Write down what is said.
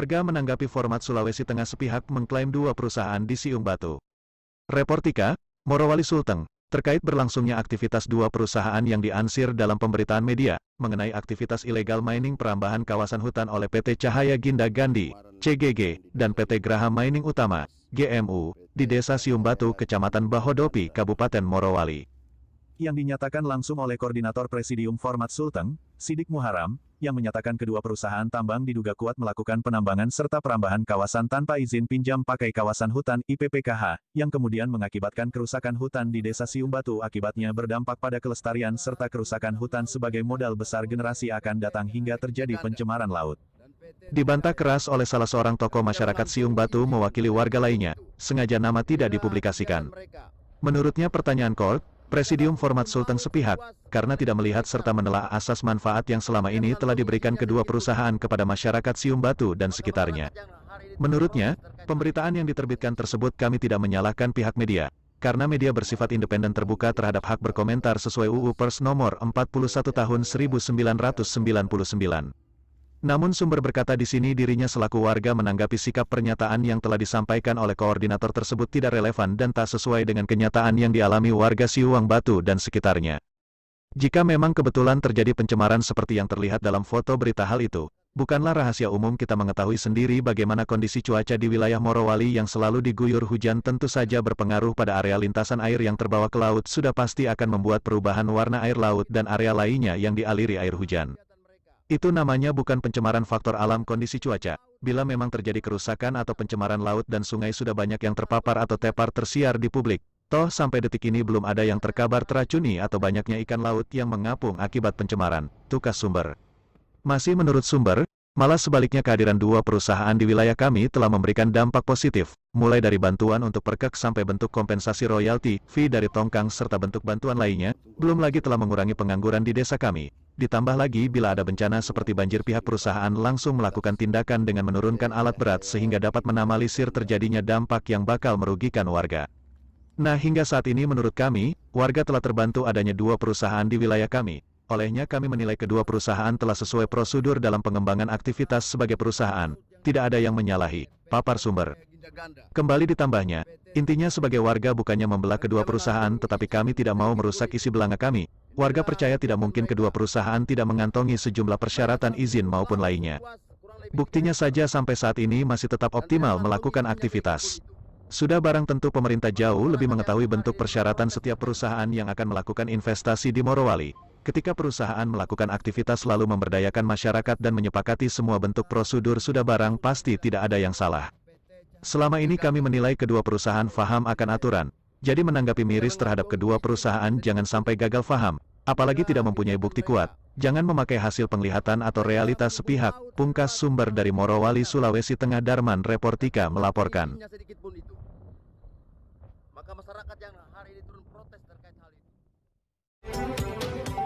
Warga menanggapi format Sulawesi Tengah sepihak mengklaim dua perusahaan di Siung Batu. Reportika, Morowali Sulteng, terkait berlangsungnya aktivitas dua perusahaan yang diansir dalam pemberitaan media, mengenai aktivitas ilegal mining perambahan kawasan hutan oleh PT Cahaya Ginda Gandhi, CGG, dan PT Graha Mining Utama, GMU, di Desa Siung Batu, Kecamatan Bahodopi, Kabupaten Morowali. Yang dinyatakan langsung oleh Koordinator Presidium Format Sulteng, Sidik Muharam, yang menyatakan kedua perusahaan tambang diduga kuat melakukan penambangan serta perambahan kawasan tanpa izin pinjam pakai kawasan hutan IPPKH, yang kemudian mengakibatkan kerusakan hutan di desa Siumbatu akibatnya berdampak pada kelestarian serta kerusakan hutan sebagai modal besar generasi akan datang hingga terjadi pencemaran laut. Dibantah keras oleh salah seorang tokoh masyarakat Siung Batu mewakili warga lainnya, sengaja nama tidak dipublikasikan. Menurutnya pertanyaan Kort, Presidium format Sultan sepihak, karena tidak melihat serta menelaah asas manfaat yang selama ini telah diberikan kedua perusahaan kepada masyarakat Sium Batu dan sekitarnya. Menurutnya, pemberitaan yang diterbitkan tersebut kami tidak menyalahkan pihak media, karena media bersifat independen terbuka terhadap hak berkomentar sesuai UU Pers nomor 41 tahun 1999. Namun sumber berkata di sini dirinya selaku warga menanggapi sikap pernyataan yang telah disampaikan oleh koordinator tersebut tidak relevan dan tak sesuai dengan kenyataan yang dialami warga Siuang Batu dan sekitarnya. Jika memang kebetulan terjadi pencemaran seperti yang terlihat dalam foto berita hal itu, bukanlah rahasia umum kita mengetahui sendiri bagaimana kondisi cuaca di wilayah Morowali yang selalu diguyur hujan tentu saja berpengaruh pada area lintasan air yang terbawa ke laut sudah pasti akan membuat perubahan warna air laut dan area lainnya yang dialiri air hujan. Itu namanya bukan pencemaran faktor alam kondisi cuaca. Bila memang terjadi kerusakan atau pencemaran laut dan sungai sudah banyak yang terpapar atau tepar tersiar di publik. Toh sampai detik ini belum ada yang terkabar teracuni atau banyaknya ikan laut yang mengapung akibat pencemaran. Tukas sumber. Masih menurut sumber, Malah sebaliknya kehadiran dua perusahaan di wilayah kami telah memberikan dampak positif, mulai dari bantuan untuk perkek sampai bentuk kompensasi royalti, fee dari tongkang serta bentuk bantuan lainnya, belum lagi telah mengurangi pengangguran di desa kami. Ditambah lagi bila ada bencana seperti banjir pihak perusahaan langsung melakukan tindakan dengan menurunkan alat berat sehingga dapat menamalisir terjadinya dampak yang bakal merugikan warga. Nah hingga saat ini menurut kami, warga telah terbantu adanya dua perusahaan di wilayah kami, Olehnya kami menilai kedua perusahaan telah sesuai prosedur dalam pengembangan aktivitas sebagai perusahaan, tidak ada yang menyalahi, papar sumber. Kembali ditambahnya, intinya sebagai warga bukannya membelah kedua perusahaan tetapi kami tidak mau merusak isi belanga kami. Warga percaya tidak mungkin kedua perusahaan tidak mengantongi sejumlah persyaratan izin maupun lainnya. Buktinya saja sampai saat ini masih tetap optimal melakukan aktivitas. Sudah barang tentu pemerintah jauh lebih mengetahui bentuk persyaratan setiap perusahaan yang akan melakukan investasi di Morowali. Ketika perusahaan melakukan aktivitas lalu memberdayakan masyarakat dan menyepakati semua bentuk prosedur sudah barang pasti tidak ada yang salah. Selama ini kami menilai kedua perusahaan faham akan aturan, jadi menanggapi miris terhadap kedua perusahaan jangan sampai gagal faham, apalagi tidak mempunyai bukti kuat. Jangan memakai hasil penglihatan atau realitas sepihak, pungkas sumber dari Morowali, Sulawesi Tengah Darman Reportika melaporkan. Maka masyarakat yang hari ini turun protes terkait hal ini.